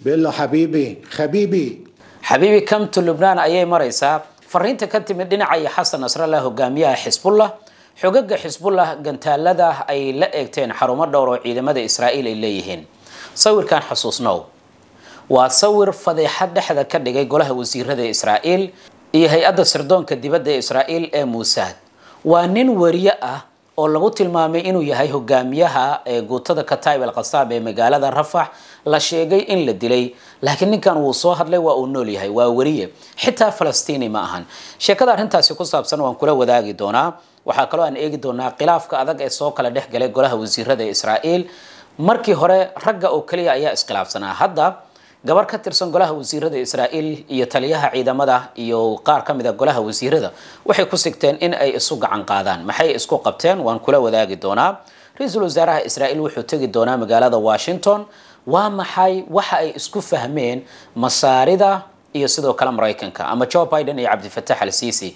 bilo xabiibi khabiibi xabiibi kamtu lubnaan ayay maraysaa fariinta ka timid dhinacaiyo xasan nasrallah hogaamiyaha xisbullah xogaga xisbullah gantaalada ay la eegteen xarumo dhowr oo ciidamada israa'iil ay leeyihiin sawirkan xusuusnow waa sawir fadeexad dhexda ka dhigay golaha wasiirada israa'iil iyo hay-adda sirdoonka dibadda ee israa'iil ee muusaad waa nin wariye ah oo lagu tilmaamay inuu yahay hogaamiyaha ee guutada kataib al qasaab ee magaalada rafax la sheegay in la dilay laakiin ninkan wuu soo hadlay waa uu nool yahay waa weriye xitaa falastiini ma ahan sheekada arrintaasi ku saabsan waan kula wadaagi doonaa waxaa kaloo aan eegi doonaa khilaafka adag ee soo kala dhex galay golaha wasiirada israa'iil markii hore ragga oo keliya ayaa iskhilaafsanaa hadda gabar ka tirsan golaha wasiirada israa'iil iyo taliyaha ciidamada iyo qaar ka a ah golaha wasiirada waxay ku sigteen in ay isu gacan qaadaan maxay isku qabteen waan kula wadaagi doonaa ra-iisul wasaaraha israa'iil wuxuu tegi doonaa magaalada washington waa maxay waxa ay isku fahmeen masaarida iyo sidoo kale maraykanka ama jo biden iyo cabdifatax al sisi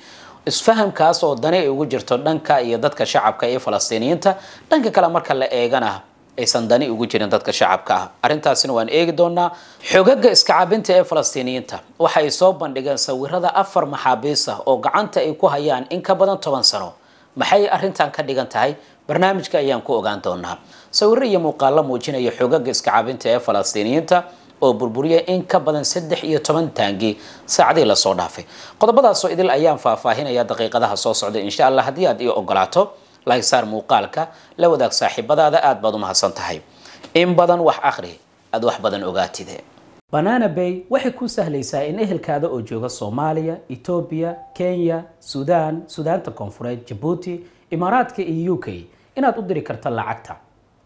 isfahamkaas oo dani ay ugu jirto dhanka iyo dadka shacabka ee falastiiniyiinta dhanka kale marka la eegana aysan dani ugu jirin dadka shacabka ah arrintaasina waan eegi doonaa xogaga iska iskacaabinta ee falastiiniyiinta waxay soo bandhigeen sawirada afar maxaabiis ah oo gacanta ay ku hayaan in ka badan toban sano maxay arintan ka dhigan tahay barnaamijka ayaan ku ogaan doonaa sawiro iyo muuqaallo muujinaya xogaga iskacaabinta ee falastiiniyiinta oo burburiya in ka badan saddex iyo toban taangi saacdii lasoo dhaafay qodobadaasoo idil ayaan faahfaahinaya daqiiqadaha soo socda insha allah haddii aad io ogolaato lahysaar muuqaalka la wadaag saaxiibadaada aad baad u mahadsan tahay in badan wax akhri aad wax badan ogaatide banana bay waxay ku sahlaysaa in ehelkaada oo jooga soomaaliya etoobiya kenya suudaan suudaanta koonfureed jabuuti imaaraadka iyo u k inaad u diri karto lacagta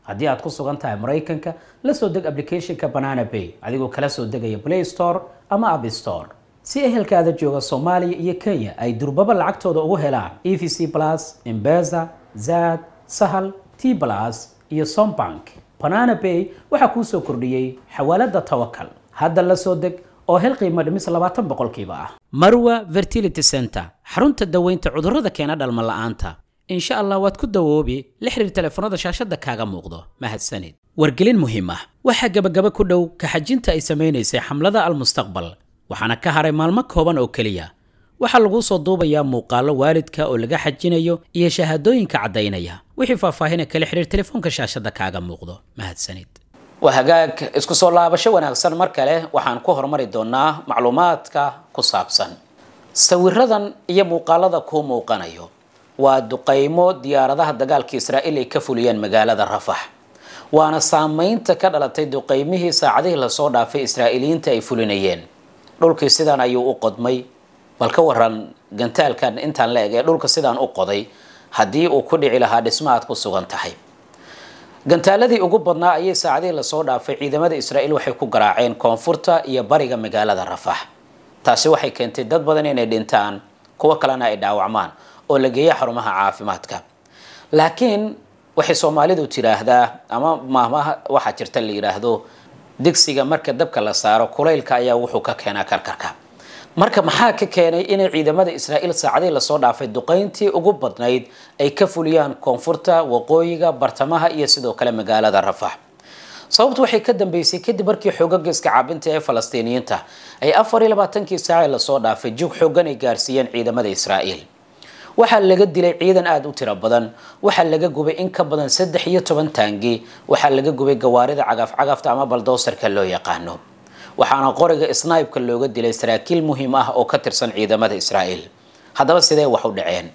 haddii aad ku sugan tahay maraykanka la soo deg applicathonka banana bay adigoo kala soo degaya play store ama app store si ehelkaada jooga soomaaliya iyo kenya ay durbaba lacagtooda ugu helaan e v c plus imbeza zad sahal t blas iyo sombank banana bay waxaa kuu soo kordhiyey xawaalada tawakal hadda la soo deg oo hel qiimo dhimis labaatan boqolkiiba ah marwa fertility center xarunta daweynta cudurrada keena dhalma la'aanta insha allah waad ku dawoobi la xiriir telefoonada shaashadda kaaga muuqdo mahadsanid wargelin muhiim ah waxaa gebagaba ku dhow kaxajinta ay samaynaysay xamlada almustaqbal waxaana ka haray maalmo kooban oo keliya waxaa laguu soo duubayaa muuqaallo waalidka oo laga xajinayo iyo shahaadooyinka caddaynaya wixii faahfaahina kala xidhiir telefoonka shaashadda kaaga muuqdo mahadsanid waa hagaag isku soo laabasho wanaagsan mar kale waxaan ku horumari doonaa macluumaadka ku saabsan sawiradan iyo muuqaalada kuu muuqanayo waa duqaymo diyaaradaha dagaalka israa'iil ay ka fuliyeen magaalada rafax waana saamaynta ka dhalatay duqaymihii saacadihii lasoo dhaafay israa'iiliyiinta ay fulinayeen dhulkii sidan ayuu u qodmay bal ka waran gantaalkan intaan la eg ee dhulka sidaan u qoday haddii uu ku dhici lahaa aad ku sugan tahay gantaaladii ugu badnaa ayay saacadihii lasoo dhaafay ciidamada israa'iil waxay ku garaaceen koonfurta iyo bariga magaalada rafax taasi waxay keentay dad badan inay dhintaan kuwo kalena ay dhaawacmaan oo la geeyo xarumaha caafimaadka laakiin waxay soomaalidu tidhaahdaa ama maahmaha waxaa jirta la yidhaahdo digsiga marka dabka la saaro kulaylka ayaa wuxuu ka keenaa karkarka marka maxaa ka keenay inay ciidamada israa'iil saacadihii lasoo dhaafay duqayntii ugu badnayd ay ka fuliyaan koonfurta waqooyiga bartamaha iyo sidoo kale magaalada rafax sababtu waxay ka dambeysay kadib markii xoogaga iska caabinta ee falastiiniyiinta ay afar iyo labaatankii saacee lasoo dhaafay jug xoogan ay gaarsiiyeen ciidamada israa'iil waxaa laga dilay ciidan aada u tiro badan waxaa laga gubay in ka badan saddex iyo toban taangi waxaa laga gubay gawaarida cagaaf cagaafta ama baldoosarka loo yaqaano waxaana qoriga snaibka looga dilay saraakiil muhiim ah oo ka tirsan ciidamada israa'iil haddaba sidee wax u dhaceen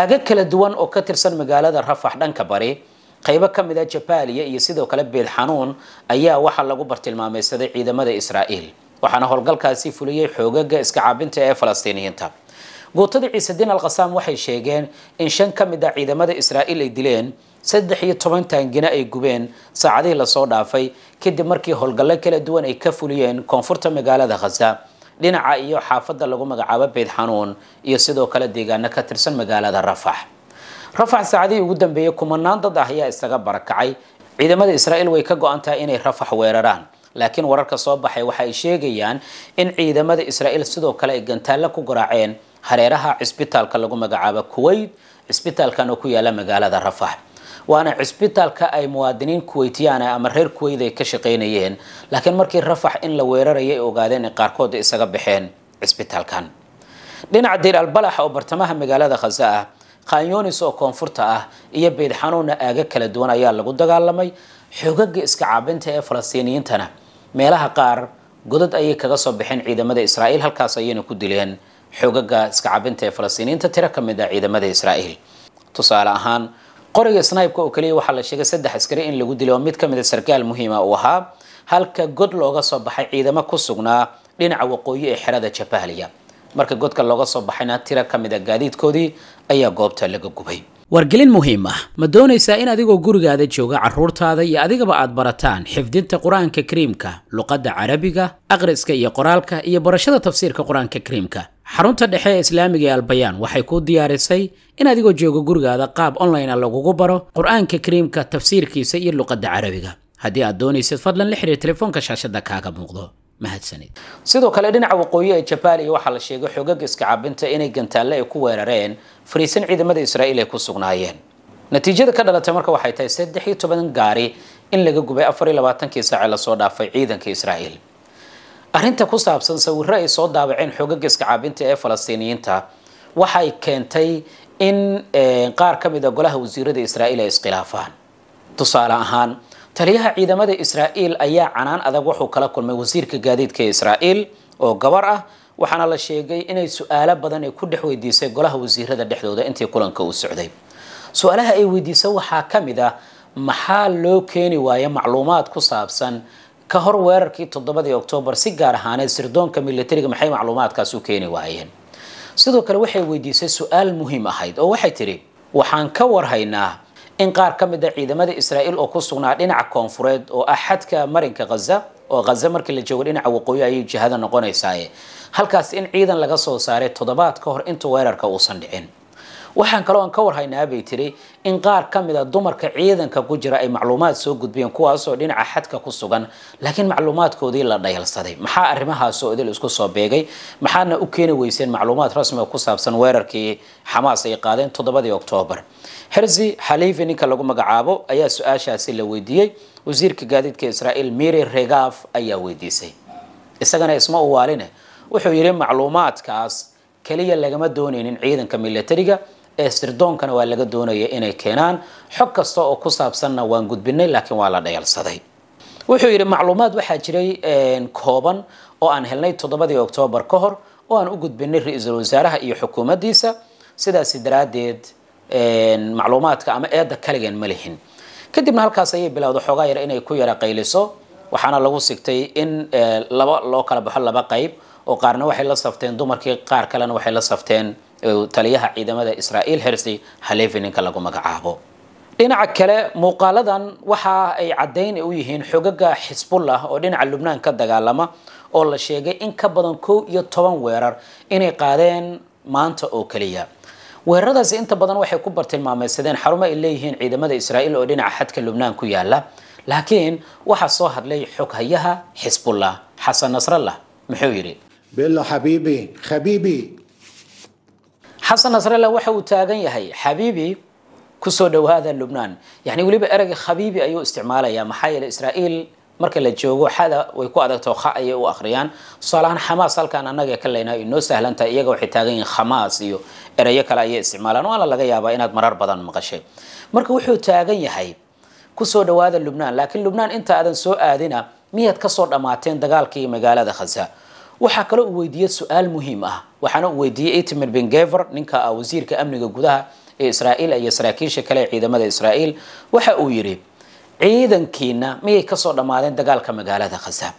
aaga kala duwan oo ka tirsan magaalada rafax dhanka bari qaybo ka mid a ah jabaaliya iyo sidoo kale beed xanuun ayaa waxaa lagu bartilmaameysaday ciidamada israa'iil waxaana howlgalkaasi fuliyey xoogaga iska caabinta ee falastiiniyiinta guutada ciisediin al khasaam waxay sheegeen in shan ka mid a ah ciidamada israa'iil ay dileen saddex iyo toban taangina ay gubeen saacadihii lasoo dhaafay kadib markii howlgallo kala duwan ay ka fuliyeen koonfurta magaalada khaza dhinaca iyo xaafadda lagu magacaabo beyd xanuun iyo sidoo kale deegaano ka tirsan magaalada rafax rafax saacadihii ugu dambeeyey kumanaan dad ah ayaa isaga barakacay ciidamada israa'iil way ka go-an inay rafax weeraraan laakiin wararka soo baxay waxa ay sheegayaan in ciidamada israa'iil sidoo kale ay gantaallo ku garaaceen hareeraha cisbitaalka lagu magacaabo kuwait cisbitaalkan oo ku yaala magaalada rafax waana cisbitaalka ay muwaadiniin kuweytiyaan ama reer kuweyt ay ka shaqaynayeen laakiin markii rafax in la weeraraya ay ogaadeen in qaarkood isaga baxeen cisbitaalkan dhinaca diir albalax oo bartamaha magaalada khaza ah qaanyoonis oo koonfurta ah iyo beyd xanuuna aaga kala duwan ayaa lagu dagaalamay xoogaga iska caabinta ee falastiiniyiintana meelaha qaar godad ayay kaga soo baxeen ciidamada israa'iil halkaas ayayna ku dileen xoogaga iska caabinta ee falastiiniyiinta tiro ka mid ah ciidamada israa'iil tusaale ahaan qoriga snaibe oo kaliya waxaa la sheegay saddex askari in lagu dilay oo mid ka kamida ah sarkaal muhiima uu ahaa halka god looga soo baxay ciidamo ku sugnaa dhinaca waqooyi ee xerada jabaaliya marka godka looga soo baxayna tira ka mid a ah gaadiidkoodii ayaa goobta laga gubay wargelin muhiim ah ma doonaysaa in adigoo gurigaada jooga caruurtaada iyo adigaba aad barataan xifdinta qur-aanka kariimka luqadda carabiga akhriska iyo qoraalka iyo barashada tafsiirka qur-aanka kariimka xarunta dhexe ee islaamiga ee albayaan waxay kuu diyaarisay in adigoo joogo gurigaada qaab onlinea lagugu baro qur-aanka kariimka tafsiirkiisa iyo luqadda carabiga haddii aad doonaysad fadlan la xiriir telefoonka shaashada kaaga muuqdo mahadsanid sidoo kale dhinaca waqooyi ee jabaal iyo waxaa la sheegay xoogagga iskacabinta inay gantaalle ay ku weerareen fariisan ciidamada israa'iil ay ku sugnaayeen natiijada ka dhalatay marka waxay tahay saddex iyo toban gaari in laga gubay afar iyo labaatankii saace lasoo dhaafay ciidanka israa'iil arrinta ku saabsan sawiro ay soo daabaceen xoogaga iskacaabinta ee falastiiniyiinta waxay keentay in eh, qaar ka mid a ah golaha wasiirada israa'iil ay iskhilaafaan tusaale ahaan taliyaha ciidamada israa'iil ayaa canaan adag wuxuu kala kulmay wasiirka gaadiidka ee israa'iil oo gabar ah waxaana la sheegay inay su-aalo badan ay ku dhex weydiisay golaha wasiirada dhexdooda intii kulanka uu socday su-aalaha ay weydiisa waxaa ka mid ah maxaa loo keeni waaya macluumaad ku saabsan ka hor weerarkii toddobadii oktoobar si gaar ahaaneed sirdoonka milatariga maxay macluumaadkaas u keeni waayeen sidoo kale waxay weydiisay su-aal muhiim ahayd oo waxay tidhi waxaan ka warhaynaa in qaar ka mid a ah ciidamada israa'iil oo ku sugnaa dhinaca koonfureed oo ah xadka marinka khaza oo khaza markii la joogo dhinaca waqooyi ayay jihada noqonaysaaye halkaas in ciidan laga soo saaray toddobaad ka hor inta weerarka uusan dhicin waxaan kaloo aan ka warhaynaa bay tiri in qaar ka mid a ah dumarka ciidanka ku jira ay macluumaad soo gudbiyeen kuwaasoo dhinaca xadka ku sugan laakiin macluumaadkoodii la dhayalsaday maxaa arrimahaasoo idil isku soo beegay maxaana u keeni weyseen macluumaad rasmiga ku saabsan weerarkii xamaas ay qaadeen toddobadii oktoobar herzi xaliifi ninka lagu magacaabo ayaa su-aashaasi la weydiiyey wasiirka gaadiidka israa'iil miri regaf ayaa weydiisay isagana isma uwaaline wuxuu yidhi macluumaadkaas keliya lagama doonaynin ciidanka milatariga ee sirdoonkana waa laga doonaya inay keenaan xog kasta oo ku saabsanna waan gudbinay laakiin waa la dhayalsaday wuxuu yidhi macluumaad waxaa jiray kooban oo aan helnay toddobadii oktoobar ka hor oo aan u gudbinay ra-iisul wasaaraha iyo xukuumaddiisa sidaasi daraaddeed macluumaadka ama eedda kaligeen ma lihin kadibna halkaas ayay bilowda xoogaa yar inay ku yara qayliso waxaana lagu sigtay in laba loo kala baxo laba qayb oo qaarna waxay la safteen dumarkii qaar kalena waxay la safteen taliyaha ciidamada israa'iil hersey haleefi ninka lagu magacaabo dhinaca kale muuqaaladan waxa ay caddayn u yihiin xogaga xisbullah oo dhinaca lubnaan ka dagaalama oo la sheegay in ka badan kow iyo toban weerar inay qaadeen maanta oo keliya weeraradaasi inta badan waxay ku bartilmaamaysadeen xarumo ay leeyihiin ciidamada israa'iil oo dhinaca xadka lubnaan ku yaala laakiin waxaa soo hadlay xoghayaha xisbullah xasan nasrallah muxuu yidhi bello xabiibi xabiibi xasan nasralla waxa uu taagan yahay xabiibi kusoo dhowaada lubnaan yani weliba ereyga khabiibi ayuu isticmaalaya maxaa yeele israa'iil marka la joogo xada way ku adagto kha ayay u akhriyaan tusaalahaan ahaan xamaas halkaan annaga ka leynaa inoo sahlantahay iyaga waxay taagan yihiin khamaas iyo erayo kale ayay isticmaalaan waana laga yaabaa inaad marar badan maqashay marka wuxuu taagan yahay kusoo dhowaada lubnaan laakiin lubnaan inta aadan soo aadina miyaad kasoo dhammaateen dagaalkii magaalada khasa waxaa kale uu weydiiyey su-aal muhiim ah waxaana uu weydiiyey itamir bengever ninka ah wasiirka amniga gudaha ee israa'iil iyo saraakiisha kale ee ciidamada israa'iil waxa uu yidhi ciidankiina miyay kasoo dhammaadeen dagaalka magaalada khasaab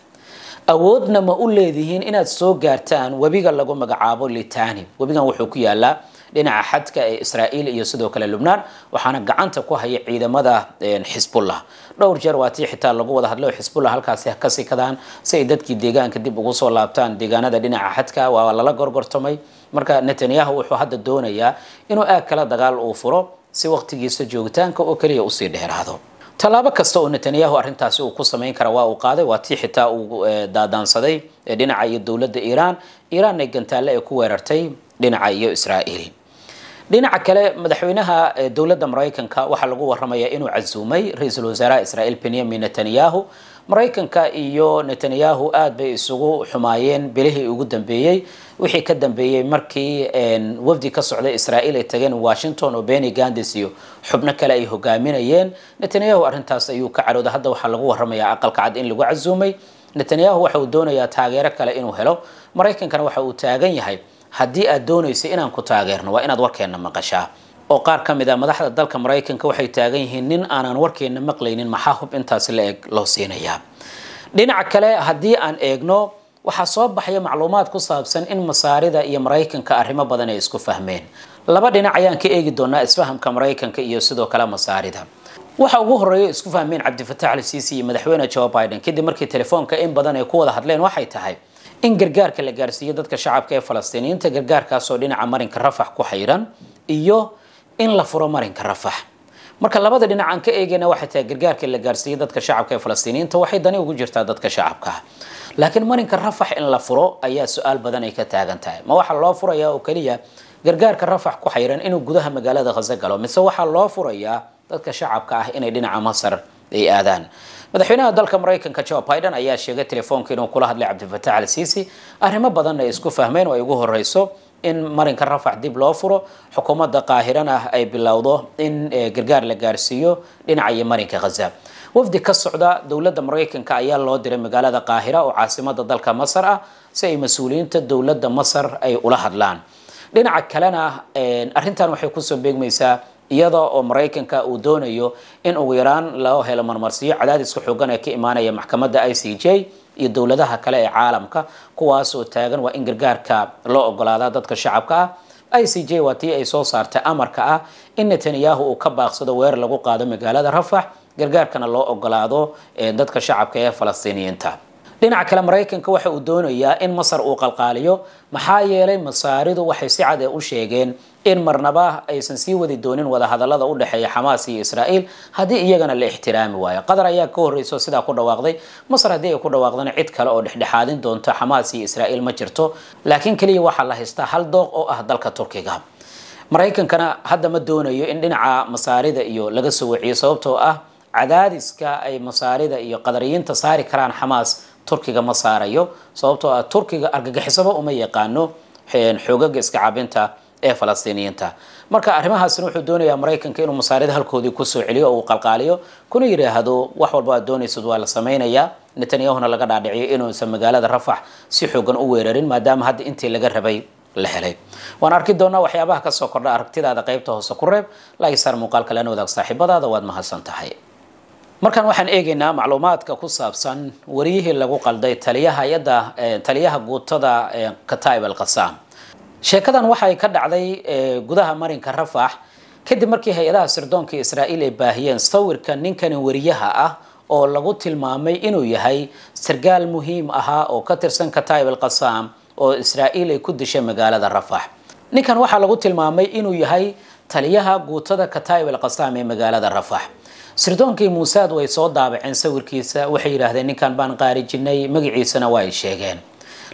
awoodna ma u leedihiin inaad soo gaartaan webiga lagu magacaabo litani webigan wuxuu ku yaalaa dhinaca xadka ee israa'iil iyo sidoo kale lubnaan waxaana gacanta ku haya ciidamada xisbullah dhowr jeer waatii xitaa lagu wada hadlo xisbullah halkaasi ka sikadaan si ay dadkii deegaanka dib ugu soo laabtaan deegaanada dhinaca xadka waa lala gorgortamay marka netanyahu wuxuu hadda doonayaa inuu aag kala dagaal uu furo si waqtigiisa joogitaanka oo keliya usii dheeraado tallaabo kasta oo netanyahu arrintaasi uu ku samayn kara waa uu qaaday waa tii xitaa uu e, daadaansaday e, dhinaca iyo dowladda iiraan iiraanna gantaale ee ku weerartay dhinaca iyo israa'iil dhinaca kale madaxweynaha eh, dowladda maraykanka waxaa lagu waramaya inuu casuumay ra-iisul wasaaraha israael benyamin netanyahu maraykanka iyo netanyahu aada bay isugu xumaayeen bilihii ugu dambeeyey wixii ka dambeeyey markii wafdi ka socday israael ay tageen washington oo beny gandes iyo xubno kale ay hogaaminayeen netanyahu arintaas ayuu ka carooday hadda waxaa lagu waramayaa aqalka cad in lagu casuumay netanyahu waxa uu doonayaa taageero kale inuu helo maraykankana waxa uu taagan yahay haddii aad doonaysa inaan ku taageerno waa inaad warkeenna maqashaa oo qaar ka mid a ah madaxda dalka maraykanka waxay taagan yihiin nin aanan warkeenna maqlaynin maxaa hub intaasi la eg loo siinayaa dhinaca kale haddii aan eegno waxaa soo baxaya macluumaad ku saabsan in masaarida iyo maraykanka arrimo badan ay isku fahmeen laba dhinac ayaan ka eegi doonaa isfahamka maraykanka iyo sidoo kale masaarida waxa ugu horeeya isku fahmeen cabdifataax al-siisi iyo madaxweyne joe biden kadib markii telefoonka in badan ay ku wada hadleen waxay tahay in gargaarka la gaarsiiyo dadka shacabka ee falastiiniyiinta gargaarkaasoo dhinaca marinka rafax ku xayran iyo in la furo marinka rafax marka labada dhinac aan ka eegayna waxay tahay gargaarka la gaarsiiyo dadka shacabka ee falastiiniyiinta waxay dani ugu jirtaa dadka shacabka laakiin marinka rafax in la furo ayaa su-aal badan ay ka taagan tahay ma waxaa loo furayaa oo keliya gargaarka rafax ku xayran inuu gudaha magaalada khase galo mise waxaa loo furayaa dadka shacabka ah inay dhinaca masar ay aadaan madaxweynaha dalka maraykanka joe biden ayaa sheegay telefoonka inuu kula hadlay cabdifatax al siisi arrimo badanna ay isku fahmeen oo ay ugu horeyso in marinka rafax dib loo furo xukuumadda qaahiran ah ay bilowdo in eh, gargaar la gaarsiiyo dhinaca marinka khaza wafdi ka socda dowladda maraykanka ayaa loo diray magaalada qaahira oo caasimada dalka masar ah si ay mas-uuliyiinta dowladda masar ay ula hadlaan dhinaca kalena eh, arrintan waxay kusoo beegmaysaa iyada oo maraykanka uu doonayo in ugu yaraan loo helo marmarsiyo cadaadiska xoogan ee ka imaanaya maxkamadda i c j iyo dowladaha kale ee caalamka kuwaasoo taagan waa in gargaarka loo ogolaadaa dadka shacabka ah i c j waa tii ay soo saartay amarka ah in netanyahu uu ka baaqsado weerar lagu qaado magaalada rafax gargaarkana loo ogolaado dadka shacabka ee falastiiniyiinta dhinaca kale maraykanka waxa uu doonayaa in masar uu qalqaaliyo maxaa yeelay masaaridu waxay si cad ee u sheegeen in marnaba aysan sii wadi doonin wadahadalada u dhexeeya xamaas iyo israa'iil haddii iyagana la ixtiraami waayo qatar ayaa ka horreyso sidaa ku dhawaaqday masar haddii ay ku dhawaaqdana cid kale oo dhexdhexaadin doonto xamaas iyo israa'iil ma jirto laakiin keliya waxaa la haystaa hal dooq oo ah dalka turkiga maraykankana hadda ma doonayo in dhinaca masaarida iyo laga soo waciyo sababtoo ah cadaadiska ay masaarida iyo qadariyiinta saari karaan xamaas turkiga ma saarayo sababtoo ah turkiga argagixisaba uma yaqaano xoogaga iska cabinta ee falastiiniyiinta marka arrimahaasina wuxuu doonayaa maraykanka inuu masaarid halkoodii kusoo celiyo oo uu qalqaaliyo kuna yidhaahdo wax walba aad doonaysad waa la samaynayaa netanyahuna laga dhaadhiciyo inuusan magaalada rafax si xoogan u weerarin maadaama hadda intii laga rabay la helay waan arki doonaa waxyaabaha kasoo kordha aragtidaada qaybta hoose ku reeb laakiisaan muuqaal kalean wadaag saaxiibadaada waad mahadsan tahay markaan waxaan eegaynaa macluumaadka ku saabsan wariyihii lagu qalday taliyaha hay-adda taliyaha guutada kata'ib al qasaam sheekadan waxay ka dhacday eh, gudaha marinka rafax kadib markii hay-adaha sirdoonka israa'iil ay baahiyeen sawirka ninkan wariyaha ah oo lagu tilmaamay inuu yahay sargaal muhiim ahaa oo ka tirsan kataib alqasaam oo israa'iil ay ku dishay magaalada rafax ninkan waxaa lagu tilmaamay inuu yahay taliyaha guutada kataib alqasaam ee magaalada rafax sirdoonkii muusaad way soo daabaceen sawirkiisa waxay yidhaahdeen ninkan baan qaarijinay magaciisana waa ay sheegeen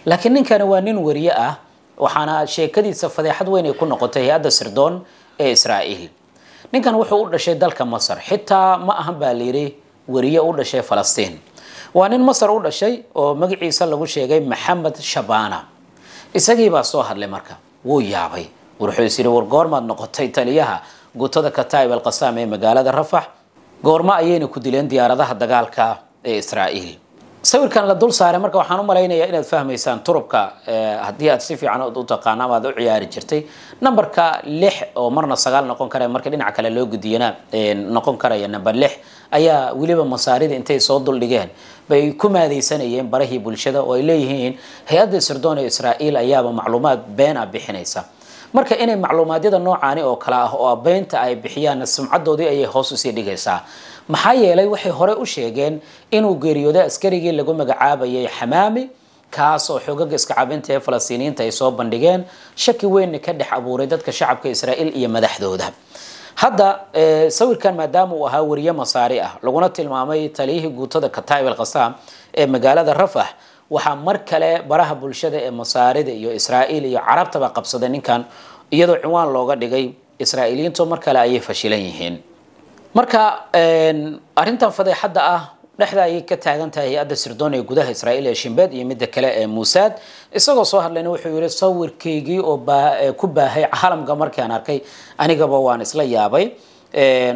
laakiin ninkani waa nin wariye ah waxaana sheekadiisa fadeexad weyn ay ku noqotay hay-adda sirdoon ee israa'iil ninkan wuxuu u dhashay dalka masar xitaa ma ahan baa layidhi weriye u dhashay falastiin waa nin masar u dhashay oo magiciisa lagu sheegay maxamed shabana isagii baa soo hadlay marka wuu yaabay wuxuu is yidhi war goormaad noqotay taliyaha gutada kataib alqasaam ee magaalada rafax goormo ayayna ku dileen diyaaradaha dagaalka ee israa'iil sawirkan la dul saaray marka waxaan u malaynayaa inaad fahmaysaan turubka eh, haddii aad si fiican u taqaana ama u ciyaari jirtay numberka lix oo marna sagaal noqon kara marka dhinaca kale loo gudiyana eh, noqon karaya number lix ayaa weliba masaarida intay soo duldhigeen bay ku maadaysanayeen barahii bulshada oo ay leeyihiin hay-adda sirdoon ee israa'iil ayaaba macluumaad been ah bixinaysa marka inay macluumaadyada noocaani oo kale ah oo ah beenta ay bixiyaanna sumcadoodii ayay hoos usii dhigaysaa maxaa yeelay waxay hore u sheegeen inuu geeriyooday askarigii lagu magacaabayay xamaami kaasoo oo xoogaga iskacabinta ee falastiiniyiinta ay soo bandhigeen shaki weynna ka dhex abuuray dadka shacabka israa'iil iyo madaxdooda hadda eh, sawirkan maadaama uu ahaa weriye masaari ah laguna tilmaamay taliyihii guutada kataib alqasaam ee magaalada rafax waxaa mar kale baraha bulshada ee masaarida iyo israa'iil iyo carabtaba qabsaday ninkan iyadoo ciwaan looga dhigay israa'iiliyiintu mar kale ayay fashilan yihiin marka arintan fadeexadda ah dhexda ayay ka taagan tahay hay-adda sirdoon gudaha israa'iil ee shimbeed iyo midda kale ee muusaad isagoo soo hadlayna wuxuu yihi sawirkaygii oo ku baahay caalamka markaan arkay anigaba waan isla yaabay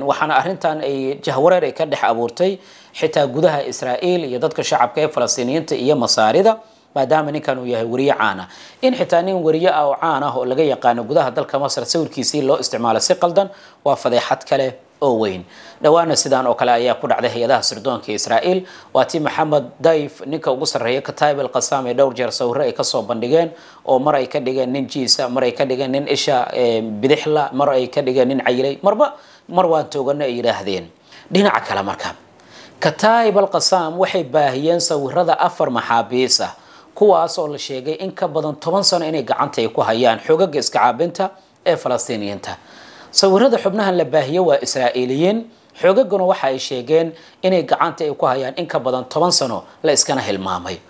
waxaana arintan ay jahwareer ay ka dhex abuurtay xitaa gudaha israa'iil iyo dadka shacabka ee falastiiniyiinta iyo masaarida maadaama ninkan uu yahay wariye caana ah. in xitaa nin wariye ah oo caan ah oo laga yaqaano gudaha dalka masar sawirkiisii loo isticmaalo si qaldan waa fadeexad kale oo weyn dhowaana sidaan oo kale ayaa ku dhacday hay-adaha sirdoonka israa'iil waa tii maxamed dayf ninka ugu sarreeya kataib al qasaam ee dhowr jeer sawiro ay kasoo bandhigeen oo mar ay ka dhigeen nin jiisa mar ay ka dhigeen nin isha eh, bidixla mar ay ka dhigeen nin cayilay marba mar waan toogana ay yidhaahdeen dhinaca kale marka kataib al waxay baahiyeen sawirada afar maxaabiis ah kuwaas oo la sheegay in ka badan toban sano inay gacanta ay ku hayaan xoogagga iskacaabinta ee falastiiniyiinta sawirada xubnahan la baahiyo waa israa'iiliyiin xoogaguna waxa ay sheegeen inay gacanta ay ku hayaan in ka badan toban sano la iskana hilmaamay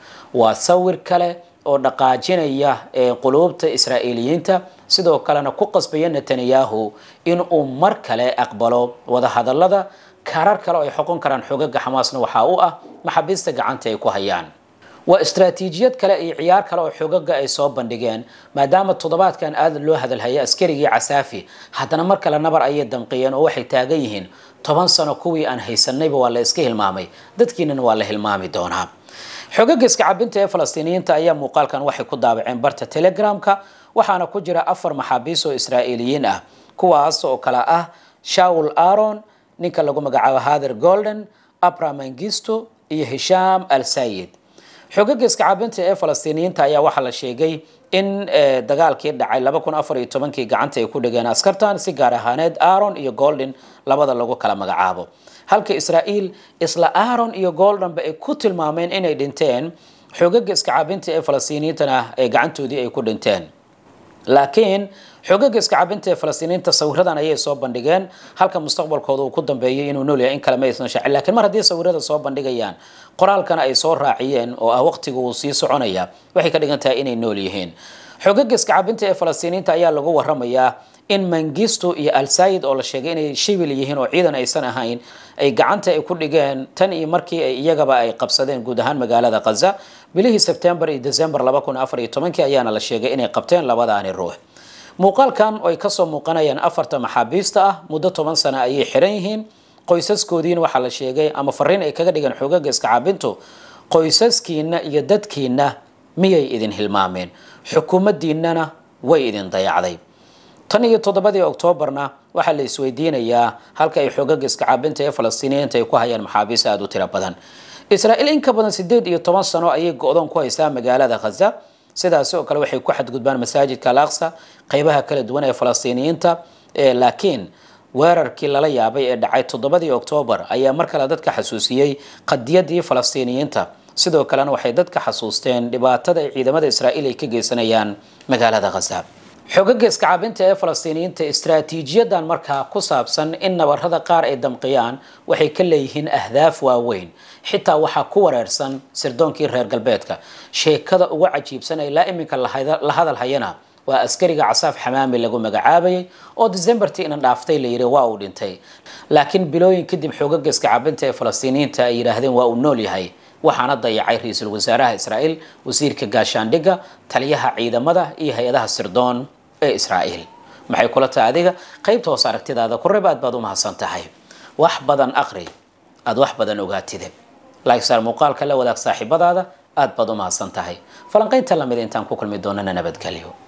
waa sawir kale oo dhaqaajinaya eh, quluubta israa'iiliyiinta sidoo kalena ku qasbaya netanyahu in uu mar kale aqbalo wadahadallada karar kale oo ay xoqon karaan xoogaga xamaasna waxaa u ah maxabiista gacanta ay ku hayaan waa istraatiijiyad kale iyo ciyaar kale oo xogaga ay soo bandhigeen maadaama toddobaadkan aad loo hadalhaya askarigii casaafi haddana mar kale nabar ayay damqiyeen oo waxay taagan yihiin toban sano kuwii aan haysanayba waa la iska hilmaamay dadkiinana waa la hilmaami doonaa xogaga iska cabinta ee falastiiniyiinta ayaa muuqaalkan waxay ku daabaceen barta telegramka waxaana ku jira afar maxaabiis oo israa'iiliyiin ah kuwaas oo kale ah shaul aron ninka lagu magacaabo hader golden abra mangisto iyo hishaam al sayid xogaga iskacabinta ee falastiiniyiinta ayaa waxaa la sheegay in eh, dagaalkii dhacay laba kun afar iyo tobankii gacanta ay ku dhigeen askartan si gaar ahaaneed aaron iyo golden labada lagu kala magacaabo halka israa'iil isla aaron iyo goldenba ay ku tilmaameen inay dhinteen xogaga iskacabinta ee falastiiniyiintana ee eh, gacantoodii ay ku dhinteen laakiin xogaga iska cabinta ee falastiiniinta sawiradan ayay soo bandhigeen halka mustaqbalkooda uu ku dambeeyay inuu nool yahay in kale ma aysan shaacin mar haddii sawirada soo bandhigayaan qoraalkana ay soo raaciyeen oo ah waqtiga uu sii soconaya waxay ka dhigan tahay inay nool yihiin xogaga iska cabinta ee falastiiniinta ayaa lagu waramayaa in mangisto iyo alsaayid oo la sheegay inay shibil yihiin oo ciidan aysan ahayn ay gacanta ay ku dhigeen tan iyo markii ay iyagaba ay qabsadeen guud ahaan magaalada khaza bilihii sebtembar iyo afar iyo tobankii ayaana la sheegay inay qabteen labadaani ruux muuqaalkan ay kasoo muuqanayaan afarta maxaabiista ah muddo toban sano ayay xiran yihiin qoysaskoodiina waxaa la sheegay ama fariin ay kaga dhigeen xoogaga iskacaabintu qoysaskiina iyo dadkiina miyay idin hilmaameen xukuumaddiinana way idin dayacday tan iyo toddobadii oktoobarna waxaa la isweydiinayaa halka ay xoogaga iskacaabinta ee falastiiniyiinta ay ku hayaan maxaabiist aada u tira badan israa'iil in ka badan sideed iyo toban sano ayay go-doon ku haystaa magaalada khaza sidaasi kale waxay ku xadgudbaan masaajidka alaqsa qeybaha kala duwan ee falastiiniyiinta laakiin weerarkii lala yaabay ee dhacay toddobadii oktoobar ayaa mar kale dadka xasuusiyey qadiyadii falastiiniyiinta sidoo kalena waxay dadka xasuusteen dhibaatada ay ciidamada israa'iil ay ka geysanayaan magaalada khaza xoogagga iskacaabinta ee falastiiniyiinta istraatiijiyadan markaa ku saabsan in nabarada qaar ay damqiyaan waxay ka leeyihiin ahdaaf waaweyn xitaa waxaa ku wareersan sirdoonkii reer galbeedka sheekada ugu cajiibsan ee ilaa iminka la hadal hayana waa askariga casaaf xamaami lagu magacaabayay oo decembertii ina dhaaftay la yidhi waa uu dhintay laakiin bilooyin kadib xoogaga iskacabinta ee falastiiniyiinta ay yidhaahdeen waa uu nool yahay waxaana dayacay ra-iisul wasaaraha israa'iil wasiirka gaashaandhigga taliyaha ciidamada iyo hay-adaha sirdoon ee israa'iil maxay kula tahay adiga qaybta hoos aragtidaada ku reeb aad baad u mahadsan tahay wax badan aqri aada wax badan ogaatide like muuqaalka la wadaag saaxiibadaada aad baad u mahadsan tahay falanqaynta lamid intaan ku kulmi doonana nabadgelyo